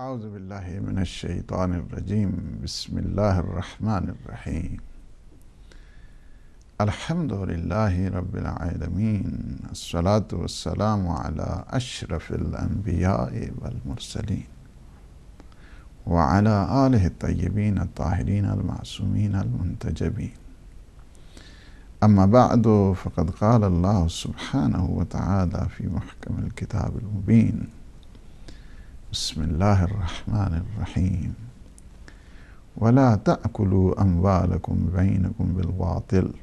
أعوذ بالله من الشيطان الرجيم بسم الله الرحمن الرحيم الحمد لله رب العالمين الصلاة والسلام على أشرف الأنبياء والمرسلين وعلى آله الطيبين الطاهرين المعصومين المنتجبين أما بعد فقد قال الله سبحانه وتعالى في محكم الكتاب المبين بسم الله الرحمن الرحيم ولا تأكلوا أموالكم بينكم بالباطل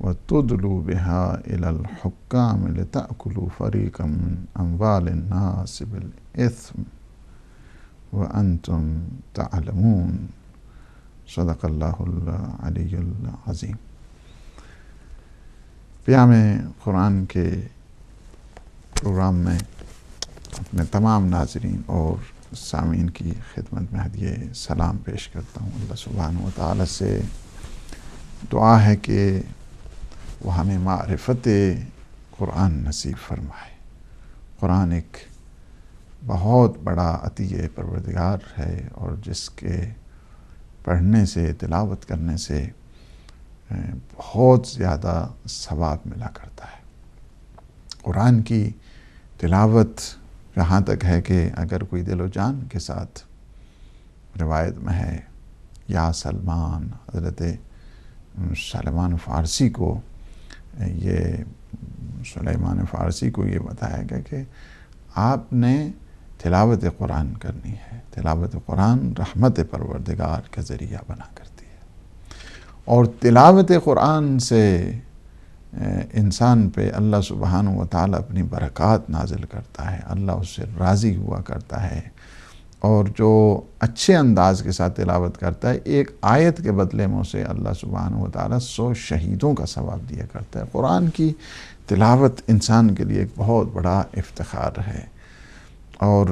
وتدلوا بها إلى الحكام لتأكلوا فريقا من أموال الناس بالإثم وأنتم تعلمون صدق الله العلي العظيم في عام القرآن كي میں अपने तमाम नाजरीन और सामीन की खिदमत में हदिये सलाम पेश करता हूँ अल्लाह सुबहान ताली से दुआ है कि वह हमें मारफत क़ुरान नसीब फरमाए क़ुरान एक बहुत बड़ा अतीय परवरदगार है और जिसके पढ़ने से तिलावत करने से बहुत ज़्यादा सवाब मिला करता है क़ुरान की तिलावत यहाँ तक है कि अगर कोई दिलो जान के साथ रिवायत में है या सलमान हजरत सलमान फ़ारसी को ये सलेमान फ़ारसी को ये बताया गया कि आपने तिलावत कुरान करनी है तिलावत कुरान रहमत परवरदगार का ज़रिया बना करती है और तिलावत कुरान से इंसान पे अल्लाह सुबहान व ताल अपनी बरक़ात नाजिल करता है अल्लाह उससे राज़ी हुआ करता है और जो अच्छे अंदाज के साथ तिलावत करता है एक आयत के बदले में उसे अल्लाह सुबहान व सौ शहीदों का सवाब दिया करता है क़ुरान की तिलावत इंसान के लिए एक बहुत बड़ा इफ्तार है और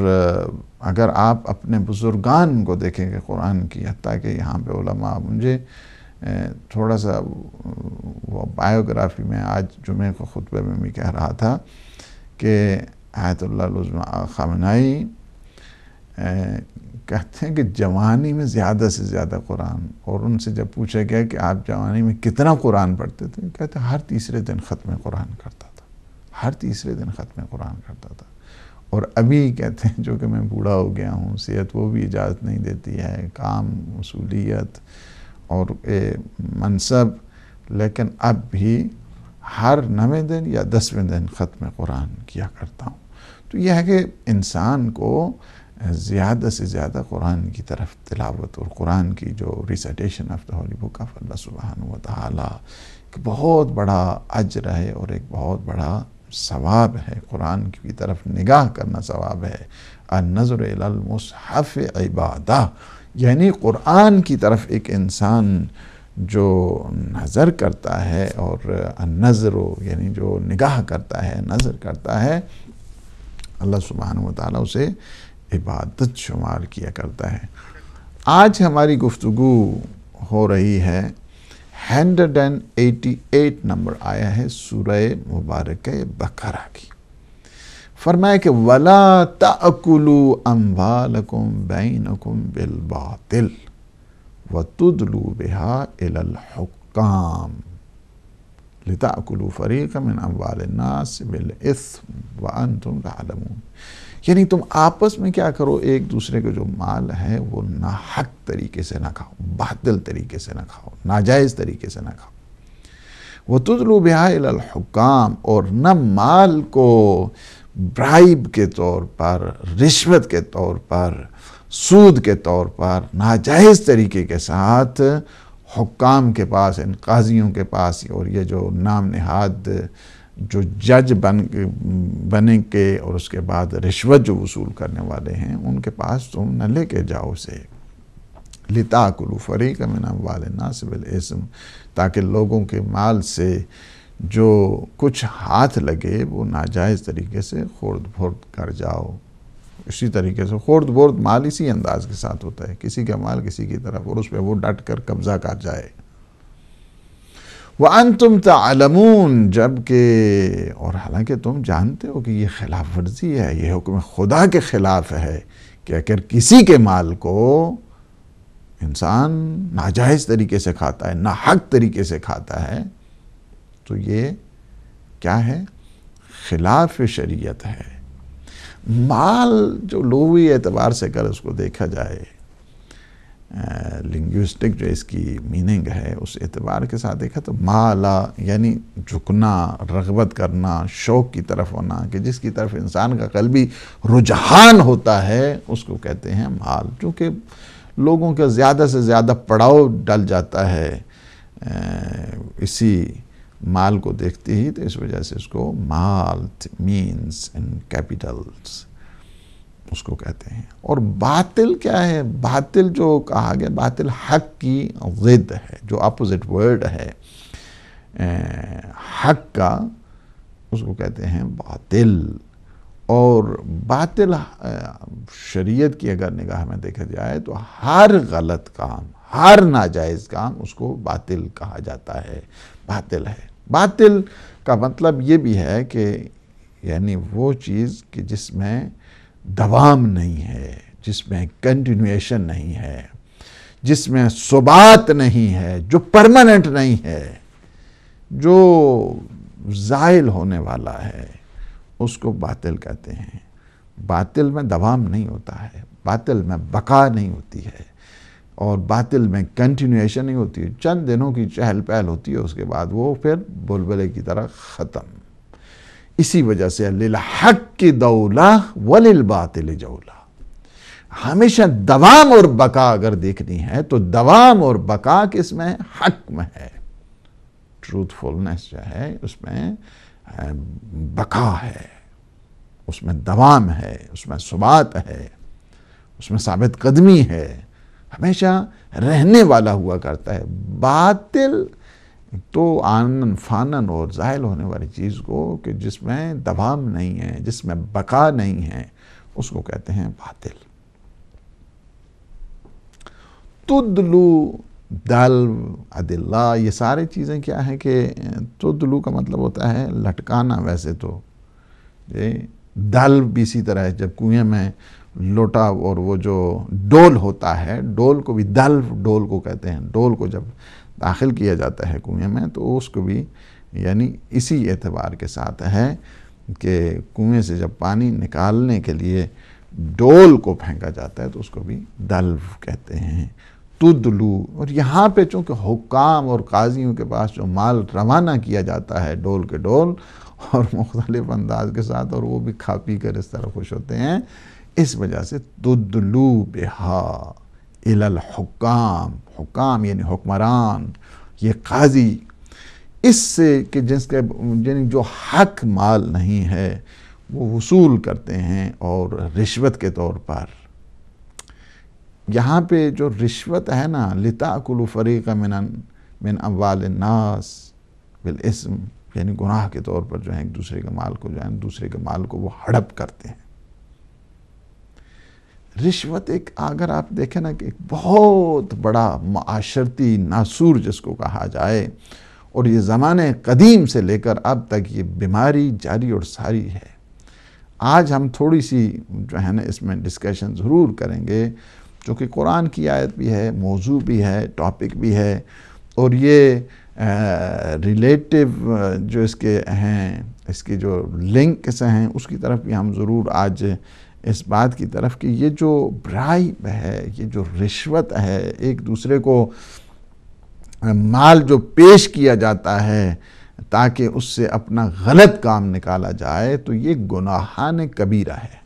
अगर आप अपने बुज़ुर्गान को देखेंगे कुरान की हती कि यहाँ पर मुझे थोड़ा सा वो बायोग्राफी में आज जुमे को खुतबे में भी कह रहा था कि आयतुल्ला खामनाई कहते हैं कि जवानी में ज़्यादा से ज़्यादा कुरान और उनसे जब पूछा गया कि आप जवानी में कितना कुरान पढ़ते थे कहते हर तीसरे दिन ख़त्म कुरान करता था हर तीसरे दिन ख़त्म कुरान करता था और अभी कहते हैं जो कि मैं बूढ़ा हो गया हूँ सेहत वो भी इजाज़त नहीं देती है काम मसूलियत और ए मनसब लेकिन अब भी हर नवें दिन या दसवें दिन ख़त्म कुरान किया करता हूँ तो यह है कि इंसान को ज़्यादा से ज़्यादा कुरान की तरफ तिलावत और कुरान की जो recitation of the holy book of अल्लाह सुबहान व एक बहुत बड़ा अजर है और एक बहुत बड़ा सवाब है कुरान की तरफ निगाह करना सवाब है नज़र मुसहफ़ इबादा यानी क़ुरान की तरफ एक इंसान जो नज़र करता है और नज़र यानी जो निगाह करता है नज़र करता है अल्लाह सुबहान ताली उसे इबादत शुमार किया करता है आज हमारी गुफ्तु हो रही है hundred and eighty eight number आया है सूरह मुबारक बकरा की फरमाया कि वला तकुलु अम्बालकुम बैनकुम बिल बातिल व तुदलू बिहा इलहकाम लताकुलु फ़रीक मिन अम्बाल नास बिल इसम तुम आलमून यानी तुम आपस में क्या करो एक दूसरे का जो माल है वो ना हक तरीके से ना खाओ बादल तरीके से ना खाओ नाजायज़ तरीके से ना खाओ वह तुजलू बिहा इलहकाम और न माल को ब्राइब के तौर पर रिश्वत के तौर पर सूद के तौर पर नाजायज़ तरीके के साथ हुक्काम के पास इन काजियों के पास और ये जो नाम नहाद जो जज बन बने के और उसके बाद रिश्वत जो वसूल करने वाले हैं उनके पास तुम न लेके जाओ से लिता कुलू फरीक मिन वाले नासिबिल इसम ताकि लोगों के माल से जो कुछ हाथ लगे वो नाजायज़ तरीके से खोर्द फोर्द कर जाओ इसी तरीके से खोर्द बोर्द माल इसी अंदाज के साथ होता है किसी का माल किसी की तरफ और उस पर वो डट कर कब्ज़ा कर जाए वह अन तुम तमून जबकि और हालांकि तुम जानते हो कि ये खिलाफ वर्जी है ये हुक्म खुदा के ख़िलाफ़ है कि अगर किसी के माल को इंसान नाजायज़ तरीके से खाता है ना हक तरीके से खाता है तो ये क्या है खिलाफ शरीयत है माल जो लोवी एतबार से अगर उसको देखा जाए लिंग्विस्टिक जो इसकी मीनिंग है उस एतबार के साथ देखा तो माला यानी झुकना रगबत करना शौक की तरफ होना कि जिसकी तरफ इंसान का कलबी रुझान होता है उसको कहते हैं माल चूँकि लोगों का ज़्यादा से ज़्यादा पड़ाव डल जाता है इसी माल को देखते ही तो इस वजह से उसको माल मीन्स एंड कैपिटल्स उसको कहते हैं और बातिल क्या है बातिल जो कहा गया बातिल हक की ज़िद है जो अपोजिट वर्ड है ए, हक का उसको कहते हैं बातिल और बातिल शरीयत की अगर निगाह में देखा जाए तो हर गलत काम हर नाजायज़ काम उसको बातिल कहा जाता है बातिल है बातिल का मतलब ये भी है कि यानी वो चीज़ कि जिसमें दवाम नहीं है जिसमें कंटिन्यूएशन नहीं है जिसमें सुबात नहीं है जो परमानेंट नहीं है जो जायल होने वाला है उसको बातिल कहते हैं बातिल में दवाम नहीं होता है बातिल में बका नहीं होती है और बातिल में कंटिन्यूएशन नहीं होती है चंद दिनों की चहल पहल होती है उसके बाद वो फिर बुलबुले की तरह ख़त्म इसी वजह से हक की दौला वलिल बातिल जौला हमेशा दवाम और बका अगर देखनी है तो दवाम और बका किस में हक में है ट्रूथफुलनेस जो है उसमें बका है उसमें दवाम है उसमें सुबात है उसमें साबित कदमी है हमेशा रहने वाला हुआ करता है बातिल तो आनन फानन और ज़ाहिल होने वाली चीज़ को कि जिसमें दबाव नहीं है जिसमें बका नहीं है उसको कहते हैं बातिल तुदलू दल अदिल्ला ये सारी चीज़ें क्या हैं कि तुदलू का मतलब होता है लटकाना वैसे तो दल भी इसी तरह है जब कुएं में लोटा और वो जो डोल होता है डोल को भी दल डोल को कहते हैं डोल को जब दाखिल किया जाता है कुएं में तो उसको भी यानी इसी एतबार के साथ है कि कुएं से जब पानी निकालने के लिए डोल को फेंका जाता है तो उसको भी दल्व कहते हैं तुदलू और यहाँ पे चूँकि हुकाम और काजियों के पास जो माल रवाना किया जाता है डोल के डोल और मुख्तलिफ अंदाज के साथ और वो भी खा पी कर इस तरह खुश होते हैं इस वजह से तुदलू बेहा इलहकाम हुकाम यानी हुक्मरान ये काजी इससे कि जिसके यानी जो हक माल नहीं है वो वसूल करते हैं और रिश्वत के तौर पर यहाँ पे जो रिश्वत है ना लिता फरीका फरीक मिन अवाल नास बिल इसम यानी गुनाह के तौर पर जो है एक दूसरे के माल को जो है दूसरे के माल को वो हड़प करते हैं रिश्वत एक अगर आप देखें ना कि एक बहुत बड़ा माशरती नासूर जिसको कहा जाए और ये ज़माने कदीम से लेकर अब तक ये बीमारी जारी और सारी है आज हम थोड़ी सी जो है ना इसमें डिस्कशन ज़रूर करेंगे जो कि कुरान की आयत भी है मौजू भी है टॉपिक भी है और ये रिलेटिव जो इसके हैं इसके जो लिंक्स हैं उसकी तरफ भी हम ज़रूर आज इस बात की तरफ कि ये जो ब्राइब है ये जो रिश्वत है एक दूसरे को माल जो पेश किया जाता है ताकि उससे अपना गलत काम निकाला जाए तो ये गुनाहान कबीरा है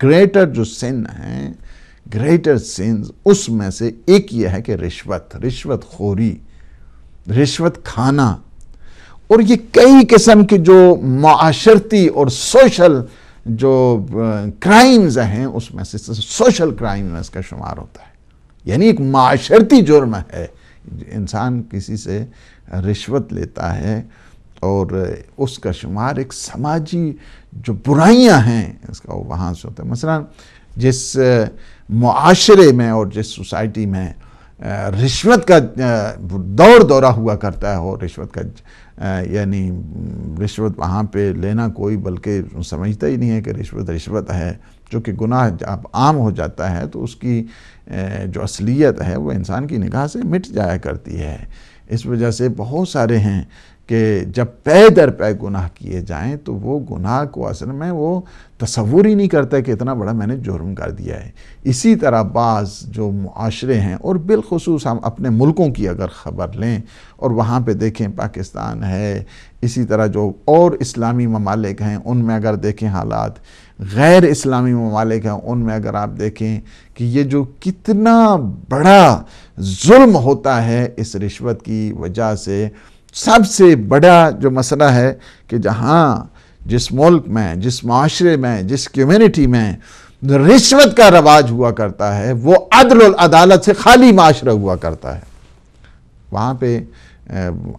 ग्रेटर जो सिन है ग्रेटर सिन उसमें से एक ये है कि रिश्वत रिश्वत खोरी रिश्वत खाना और ये कई किस्म के जो माशरती और सोशल जो क्राइम्स हैं उसमें से सोशल क्राइम में इसका शुमार होता है यानी एक माशरती जुर्म है इंसान किसी से रिश्वत लेता है और उसका शुमार एक समाजी जो बुराइयां हैं इसका वो वहाँ से होता है मसला जिस माशरे में और जिस सोसाइटी में रिश्वत का दौड़ दौरा हुआ करता है और रिश्वत का यानी रिश्वत वहाँ पे लेना कोई बल्कि समझता ही नहीं है कि रिश्वत रिश्वत है कि गुनाह जब आम हो जाता है तो उसकी जो असलियत है वो इंसान की निगाह से मिट जाया करती है इस वजह से बहुत सारे हैं कि जब पै दर पै गुनाह किए जाएं तो वो गुनाह को असल में वो तस्वूर ही नहीं करता कि इतना बड़ा मैंने जुर्म कर दिया है इसी तरह बाज़ जो माशरे हैं और बिलखसूस हम अपने मुल्कों की अगर ख़बर लें और वहाँ पे देखें पाकिस्तान है इसी तरह जो और इस्लामी ममालिक हैं उनमें अगर देखें हालात गैर इस्लामी ममालिक हैं उनमें अगर आप देखें कि ये जो कितना बड़ा जुल्म होता है इस रिश्वत की वजह से सबसे बड़ा जो मसला है कि जहाँ जिस मुल्क में जिस माशरे में जिस कम्यूनिटी में रिश्वत का रवाज हुआ करता है वो अदल अदालत से खाली माशरा हुआ करता है वहाँ पे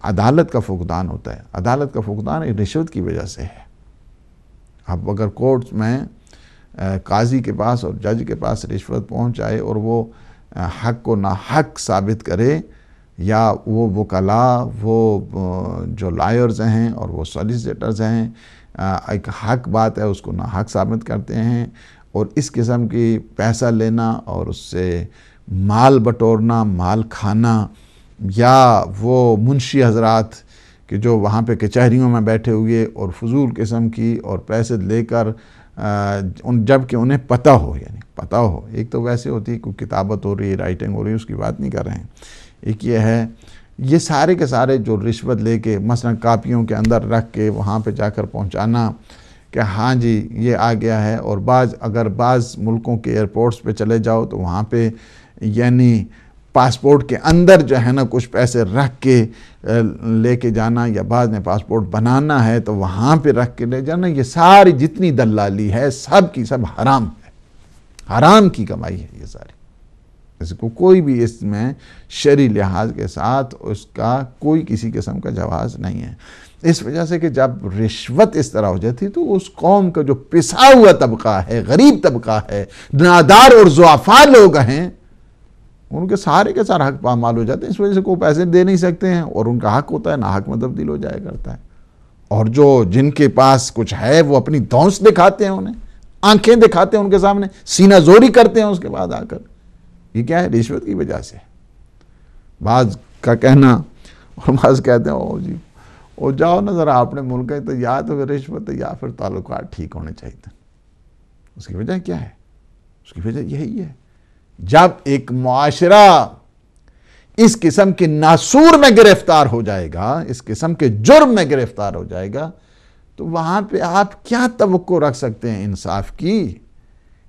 अदालत का फुकदान होता है अदालत का फुकदान एक रिश्वत की वजह से है अब अगर कोर्ट में काजी के पास और जज के पास रिश्वत पहुँच और वो हक को ना हक साबित करे या वो वकला वो जो लायर्स हैं और वो सॉलिसिटर्स हैं एक हक बात है उसको ना हक साबित करते हैं और इस किस्म की पैसा लेना और उससे माल बटोरना माल खाना या वो मुंशी हजरात कि जो वहाँ पे कचहरीों में बैठे हुए और फजूल किस्म की और पैसे लेकर उन जबकि उन्हें पता हो यानी पता हो एक तो वैसे होती है कोई किताबत हो रही है राइटिंग हो रही है उसकी बात नहीं कर रहे हैं एक ये है ये सारे के सारे जो रिश्वत लेके मसलन कापियों के अंदर रख के वहाँ पे जाकर पहुँचाना कि हाँ जी ये आ गया है और बाज़ अगर बाज़ मुल्कों के एयरपोर्ट्स पे चले जाओ तो वहाँ पे यानी पासपोर्ट के अंदर जो है ना कुछ पैसे रख के लेके जाना या बाद में पासपोर्ट बनाना है तो वहाँ पे रख के ले जाना ये सारी जितनी दलाली है सब की सब हराम है हराम की कमाई है ये सारी को कोई भी इसमें शरी लिहाज के साथ उसका कोई किसी किस्म का जवाब नहीं है इस वजह से कि जब रिश्वत इस तरह हो जाती तो उस कौम का जो पिसा हुआ तबका है गरीब तबका है नादार और जुआफा लोग हैं उनके सारे के सारे हक पामाल हो जाते हैं इस वजह से कोई पैसे दे नहीं सकते हैं और उनका हक होता है ना हक में तब्दील हो जाया करता है और जो जिनके पास कुछ है वो अपनी दौस दिखाते हैं उन्हें आंखें दिखाते हैं उनके सामने सीना जोरी करते हैं उसके बाद आकर ये क्या है रिश्वत की वजह से बाज का कहना और बाज कहते हैं ओ जी ओ जाओ ना ज़रा आपने मुल्क तो या तो रिश्वत या फिर ताल्लुक ठीक होने चाहिए उसकी वजह क्या है उसकी वजह यही है जब एक माशरा इस किस्म के नासूर में गिरफ्तार हो जाएगा इस किस्म के जुर्म में गिरफ्तार हो जाएगा तो वहां पे आप क्या तो रख सकते हैं इंसाफ की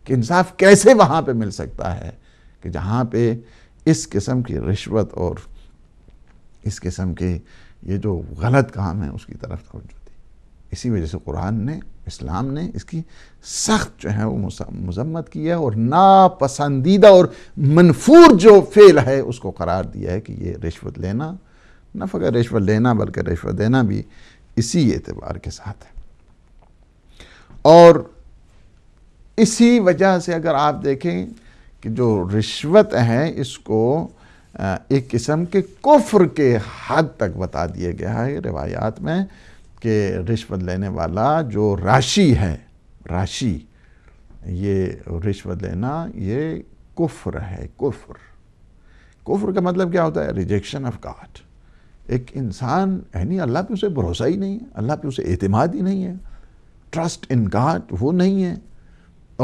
कि इंसाफ कैसे वहां पे मिल सकता है कि जहाँ पे इस किस्म की रिश्वत और इस किस्म के ये जो गलत काम है उसकी तरफ तोज्जो दी इसी वजह से कुरान ने इस्लाम ने इसकी सख्त जो है वो मजम्मत की है और नापसंदीदा और मनफूर जो फेल है उसको करार दिया है कि ये रिश्वत लेना न फकर रिश्वत लेना बल्कि रिश्वत देना भी इसी एतबार के साथ है और इसी वजह से अगर आप देखें कि जो रिश्वत है इसको एक किस्म के कुफ्र के हद तक बता दिया गया है रिवायात में कि रिश्वत लेने वाला जो राशि है राशि ये रिश्वत लेना ये कुफ्र है कुफ्र कुफ्र का मतलब क्या होता है रिजेक्शन ऑफ गॉड एक इंसान है नहीं अल्लाह पे उसे भरोसा ही नहीं है अल्लाह पे उसे एतमाद ही नहीं है ट्रस्ट इन गॉड वो नहीं है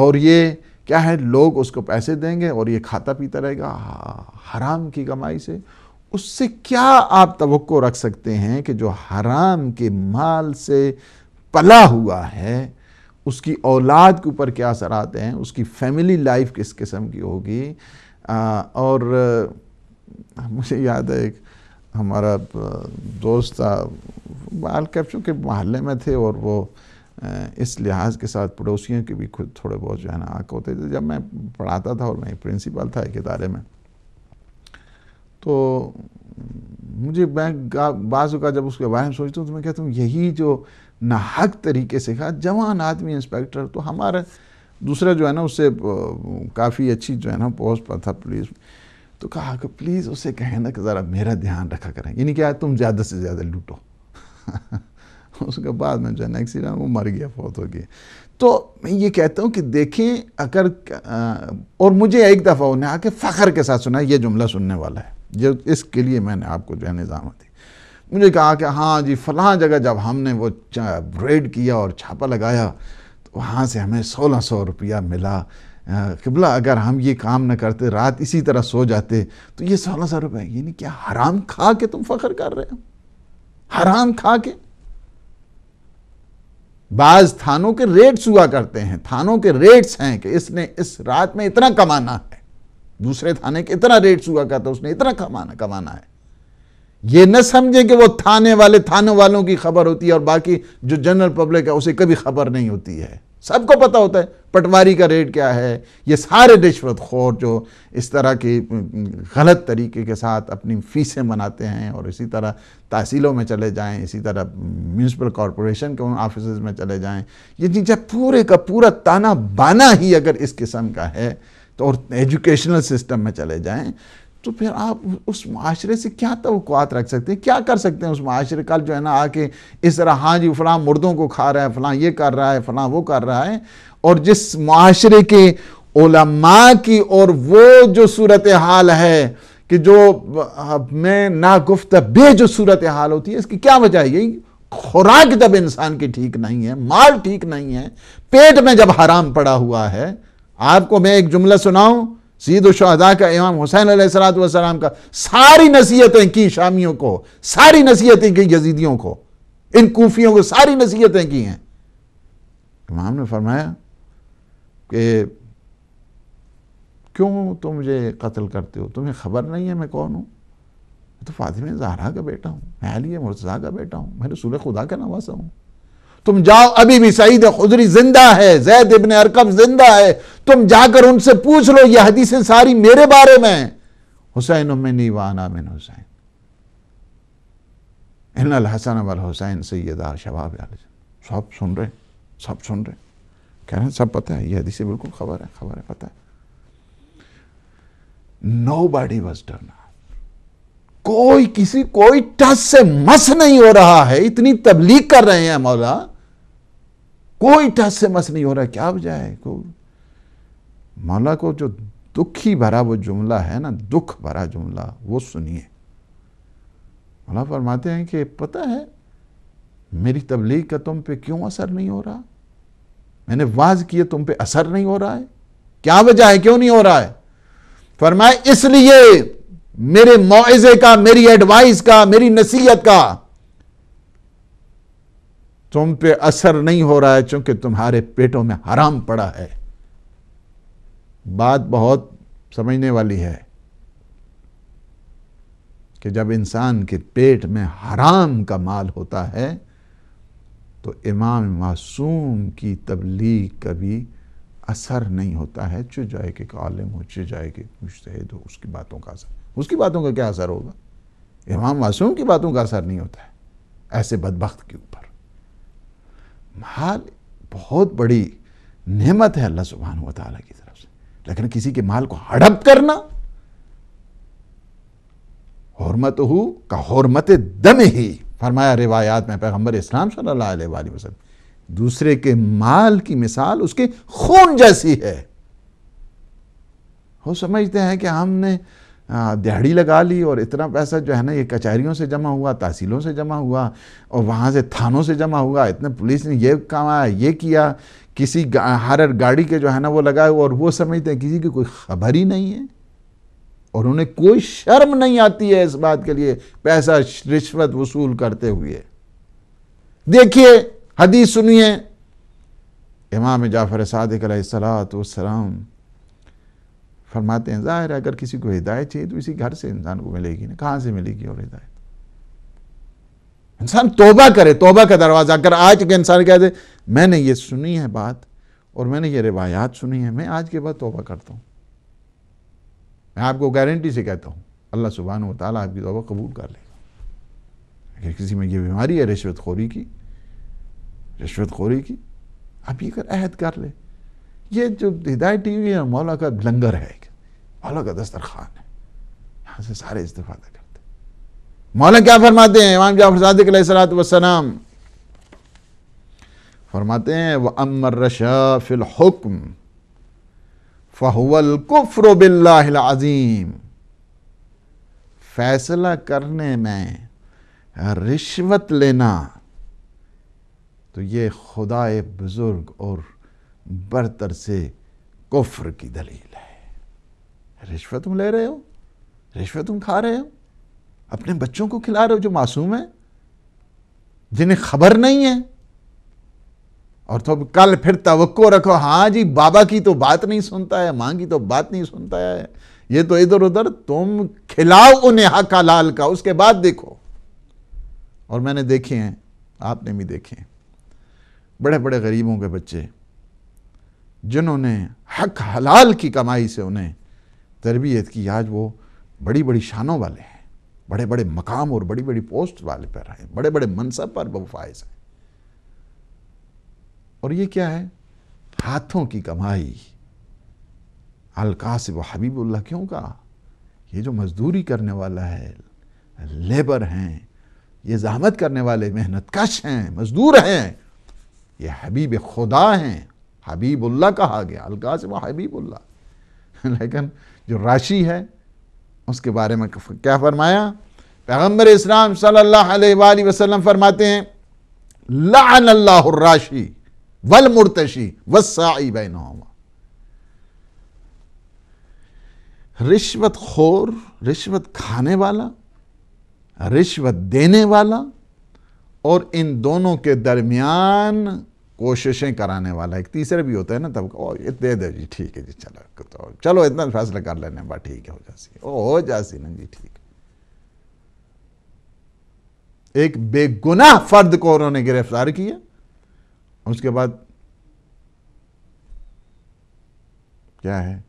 और ये क्या है लोग उसको पैसे देंगे और ये खाता पीता रहेगा हराम की कमाई से उससे क्या आप तो रख सकते हैं कि जो हराम के माल से पला हुआ है उसकी औलाद के ऊपर क्या असर आते हैं उसकी फैमिली लाइफ किस किस्म की होगी और मुझे याद है एक हमारा दोस्त था बाल कैप्चों के मोहल्ले में थे और वो इस लिहाज के साथ पड़ोसियों के भी खुद थोड़े बहुत जो है ना आक होते थे जब मैं पढ़ाता था और मैं प्रिंसिपल था एक इदारे में तो मुझे मैं बाजू का जब उसके बारे में सोचता हूँ तो मैं कहता हूँ यही जो नाहक तरीके से कहा जवान आदमी इंस्पेक्टर तो हमारा दूसरा जो है ना उससे काफ़ी अच्छी जो है ना पोस्ट पर था पुलिस तो कहा कि प्लीज़ उसे कहें ना कि ज़रा मेरा ध्यान रखा करें यानी क्या तुम ज़्यादा से ज़्यादा लूटो उसके बाद में जो है ना वो मर गया फौत हो गया तो मैं ये कहता हूँ कि देखें अगर आ, और मुझे एक दफ़ा उन्हें आके फ़खर के साथ सुना ये जुमला सुनने वाला है जो इसके लिए मैंने आपको जो है निज़ाम दी मुझे कहा कि हाँ जी फलां जगह जब हमने वो रेड किया और छापा लगाया तो वहाँ से हमें सोलह सौ रुपया मिला किबला अगर हम ये काम ना करते रात इसी तरह सो जाते तो ये सोलह सौ रुपये यानी क्या हराम खा के तुम फ़ख्र कर रहे हो हराम खा के बाज थानों के रेट्स हुआ करते हैं थानों के रेट्स हैं कि इसने इस रात में इतना कमाना है दूसरे थाने के इतना रेट्स हुआ करता है उसने इतना कमाना कमाना है ये न समझे कि वो थाने वाले थानों वालों की खबर होती है और बाकी जो जनरल पब्लिक है उसे कभी खबर नहीं होती है सबको पता होता है पटवारी का रेट क्या है ये सारे रिश्वत खोर जो इस तरह के गलत तरीके के साथ अपनी फीसें मनाते हैं और इसी तरह तहसीलों में चले जाएं इसी तरह म्यूनसिपल कॉरपोरेशन के उन ऑफिस में चले जाएं ये चीज़ें पूरे का पूरा ताना बाना ही अगर इस किस्म का है तो और एजुकेशनल सिस्टम में चले जाएँ तो फिर आप उस माशरे से क्या तवक़ात रख सकते हैं क्या कर सकते हैं उस माशरे कल जो है ना आके इस तरह हाँ जी फलां मुर्दों को खा रहा है फलां ये कर रहा है फलां वो कर रहा है और जिस माशरे के ओलमा की और वो जो सूरत हाल है कि जो हाँ, में नागुफ्त बे जो सूरत हाल होती है इसकी क्या वजह यही खुराक जब इंसान की ठीक नहीं है माल ठीक नहीं है पेट में जब हराम पड़ा हुआ है आपको मैं एक जुमला सुनाऊं सीद शहदा का इमाम हुसैन सलाम का सारी नसीहतें की शामियों को सारी नसीहतें की यजीदियों को इन कोफियों को सारी नसीहतें की हैं इमाम ने फरमाया कि क्यों तुम मुझे कत्ल करते हो तुम्हें खबर नहीं है मैं कौन हूँ मैं तो फातिमा जहरा का बेटा हूँ मैं अली मुर्तज़ा का बेटा हूँ मैं रसूल खुदा का नवासा हूँ तुम जाओ अभी भी सईद खुजरी जिंदा है जैद इबन अरकम जिंदा है तुम जाकर उनसे पूछ लो यह हदीसें सारी मेरे बारे में हुसैन उमनी वाना मिन हुसैन इन हसन वल हुसैन सैदार शबाब सब सुन रहे सब सुन रहे कह रहे हैं सब पता है यह हदीसें बिल्कुल खबर है खबर है पता है नो बॉडी वॉज डन कोई किसी कोई टस से मस नहीं हो रहा है इतनी तबलीग कर रहे हैं मौला कोई टस से मस नहीं हो रहा क्या वजह है को मौला को जो दुखी भरा वो जुमला है ना दुख भरा जुमला वो सुनिए मौला फरमाते हैं कि पता है मेरी तबलीग का तुम पे क्यों असर नहीं हो रहा मैंने वाज किए तुम पे असर नहीं हो रहा है क्या वजह है क्यों नहीं हो रहा है फरमाए इसलिए मेरे मुआवजे का मेरी एडवाइस का मेरी नसीहत का तुम पे असर नहीं हो रहा है चूंकि तुम्हारे पेटों में हराम पड़ा है बात बहुत समझने वाली है कि जब इंसान के पेट में हराम का माल होता है तो इमाम मासूम की तबलीग कभी असर नहीं होता है चु जाए कि आलम हो चु जाए कि मुश्तद हो उसकी बातों का असर उसकी बातों का क्या असर होगा इमाम मासूम की बातों का असर नहीं होता है ऐसे बदबخت के ऊपर माल बहुत बड़ी नेमत है अल्लाह सुबहान वाली की तरफ से लेकिन किसी के माल को हड़प करना हरमत हो का हरमत दम ही फरमाया रिवायात में पैगम्बर इस्लाम सल्ला वसलम दूसरे के माल की मिसाल उसके खून जैसी है वो समझते हैं कि हमने दिहाड़ी लगा ली और इतना पैसा जो है ना ये कचहरियों से जमा हुआ तहसीलों से जमा हुआ और वहाँ से थानों से जमा हुआ इतने पुलिस ने ये कमाया ये किया किसी हर गाड़ी के जो है ना वो लगाए और वो समझते हैं किसी की कोई खबर ही नहीं है और उन्हें कोई शर्म नहीं आती है इस बात के लिए पैसा रिश्वत वसूल करते हुए देखिए हदीस सुनिए इमाम जाफर सादिक सलात फरमाते हैं ज़ाहिर है अगर किसी को हिदायत चाहिए तो इसी घर से इंसान को मिलेगी ना कहाँ से मिलेगी और हिदायत इंसान तोबा करे तोबा का दरवाज़ा अगर आज के इंसान कह दे मैंने ये सुनी है बात और मैंने ये रिवायात सुनी है मैं आज के बाद तोबा करता हूँ मैं आपको गारंटी से कहता हूँ अल्लाह सुबहान व आपकी तोबा कबूल कर लेगा अगर किसी में ये बीमारी है रिश्वतखोरी की रिश्वतखोरी की आप ये कर अहद कर ले ये जो हिदायत टी वी है मौला का लंगर है मौला का दस्तरखान है यहाँ से सारे इस्तेफादा करते मौला क्या फरमाते हैं इमाम जाफर सादिक सलात वसलाम फरमाते हैं वह अमर रशा फिल हुक्म फ़हुवल कुफ्र बिल्लाज़ीम फैसला करने में रिश्वत लेना तो ये खुदाए बुज़ुर्ग और बरतर से कुफर की दलील है रिश्वत तुम ले रहे हो रिश्वत तुम खा रहे हो अपने बच्चों को खिला रहे हो जो मासूम है जिन्हें खबर नहीं है और तो कल फिर तो रखो हाँ जी बाबा की तो बात नहीं सुनता है माँ की तो बात नहीं सुनता है ये तो इधर उधर तुम खिलाओ उन्हें हका लाल का उसके बाद देखो और मैंने देखे हैं आपने भी देखे हैं बड़े बड़े गरीबों के बच्चे जिन्होंने हक हलाल की कमाई से उन्हें तरबियत की आज वो बड़ी बड़ी शानों वाले हैं बड़े बड़े मकाम और बड़ी बड़ी पोस्ट वाले पर हैं बड़े बड़े मनसब पर बफाइज हैं और ये क्या है हाथों की कमाई अलकासिब हबीबुल्ला क्यों का ये जो मजदूरी करने वाला है लेबर हैं ये जहमत करने वाले मेहनतकश हैं मजदूर हैं ये हबीब खुदा हैं हबीबुल्ला कहा गया अलकासिम हबीबुल्ला लेकिन जो राशि है उसके बारे में क्या फरमाया पैगम्बर इस्लाम सल्लल्लाहु अलैहि वसल्लम फरमाते हैं लान अल्लाह राशि वल मुर्तशी वसाई बैन रिश्वत खोर रिश्वत खाने वाला रिश्वत देने वाला और इन दोनों के दरमियान कोशिशें कराने वाला एक तीसरे भी होते हैं ना तब ओ ये दे दो जी ठीक है जी चलो तो चलो इतना फैसला कर लेने बा ठीक है हो जासी ओ हो जासी ना जी ठीक एक बेगुनाह फर्द को उन्होंने गिरफ्तार किया उसके बाद क्या है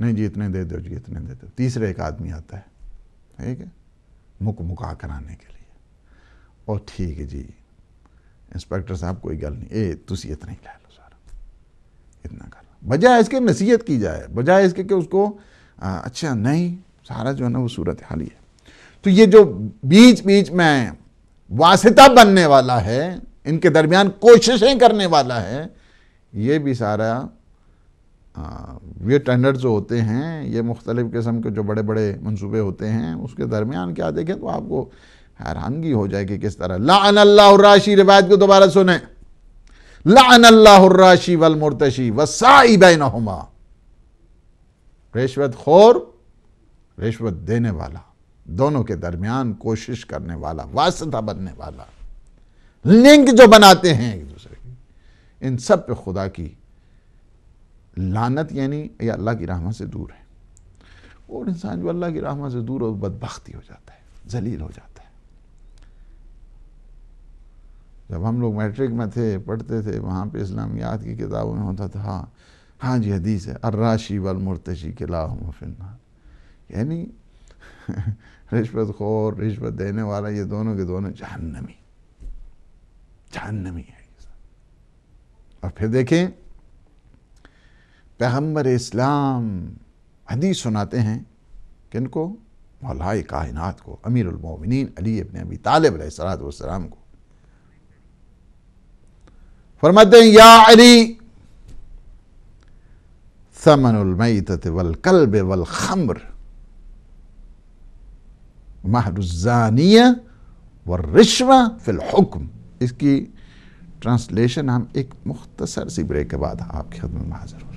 नहीं जी इतने दे दो जी इतने दे दो तीसरे एक आदमी आता है ठीक है मुक मुका कराने के लिए और ठीक है जी इंस्पेक्टर साहब कोई गल नहीं ए ਤੁਸੀਂ इतना ही ले लो सारा इतना कर बजाय इसके नसीहत की जाए बजाय इसके कि उसको आ, अच्छा नहीं सारा जो है ना वो सूरत हाल ही है तो ये जो बीच बीच में वासिता बनने वाला है इनके दरमियान कोशिशें करने वाला है ये भी सारा आ, ये टेंडर जो होते हैं ये मुख्तलिफ़ किस्म के जो बड़े बड़े मनसूबे होते हैं उसके दरमियान क्या देखें तो आपको हैरानगी हो जाएगी किस तरह लान अल्लाशी रिवायत को दोबारा सुने लान अल्लाशी वल मुर्तशी वसाई बैन रिश्वत खोर रिश्वत देने वाला दोनों के दरमियान कोशिश करने वाला वास्ता बनने वाला लिंक जो बनाते हैं एक दूसरे की इन सब पे खुदा की लानत यानी या अल्लाह की रहमत से दूर है और इंसान जो अल्लाह की रहमत से दूर हो बदबख्ती हो जाता है जलील हो जाता है जब हम लोग मैट्रिक में थे पढ़ते थे वहाँ पे इस्लामियात की किताबों में होता था हाँ हाँ जी हदीस है अर्राशी वालमरतशी मुर्तशी किला फिलना यानी रिश्वत खोर रिश्वत देने वाला ये दोनों के दोनों जहन्नमी जहन्नमी है और फिर देखें पैगम्बर इस्लाम हदीस सुनाते हैं किन को मौलाए कायनात को अमीरमिन अली अपने अबी तालब सलात वसलाम को فرماتے ہیں یا علی ثمن المیتت والقلب والخمر مہر الزانیہ والرشوہ فی الحکم اس کی ٹرانسلیشن ہم ایک مختصر سی بریک کے بعد آپ کی خدمت میں حاضر ہوں